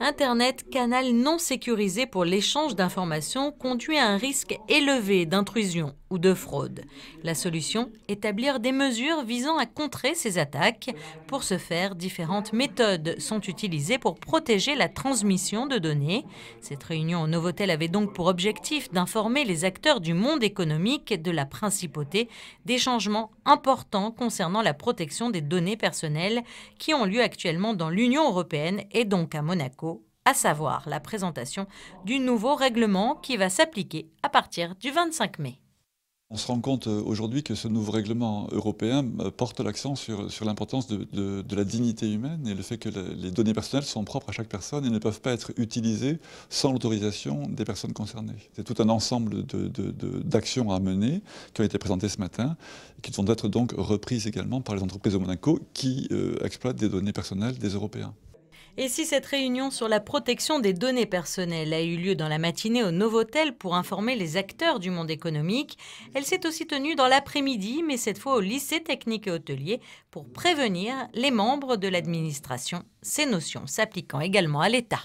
Internet, canal non sécurisé pour l'échange d'informations, conduit à un risque élevé d'intrusion ou de fraude. La solution Établir des mesures visant à contrer ces attaques. Pour ce faire, différentes méthodes sont utilisées pour protéger la transmission de données. Cette réunion au Novotel avait donc pour objectif d'informer les acteurs du monde économique de la principauté des changements importants concernant la protection des données personnelles qui ont lieu actuellement dans l'Union européenne et donc à Monaco à savoir la présentation du nouveau règlement qui va s'appliquer à partir du 25 mai. On se rend compte euh, aujourd'hui que ce nouveau règlement européen euh, porte l'accent sur, l'importance de, la dignité humaine et le fait que les données personnelles sont propres à chaque personne et ne peuvent pas être utilisées sans l'autorisation des personnes concernées. C'est tout un ensemble d'actions à mener qui ont été présentées ce matin et qui vont être donc reprises également par les entreprises au Monaco qui euh, exploitent des données personnelles des Européens. Et si cette réunion sur la protection des données personnelles a eu lieu dans la matinée au Novotel pour informer les acteurs du monde économique, elle s'est aussi tenue dans l'après-midi, mais cette fois au lycée technique et hôtelier, pour prévenir les membres de l'administration. Ces notions s'appliquant également à l'État.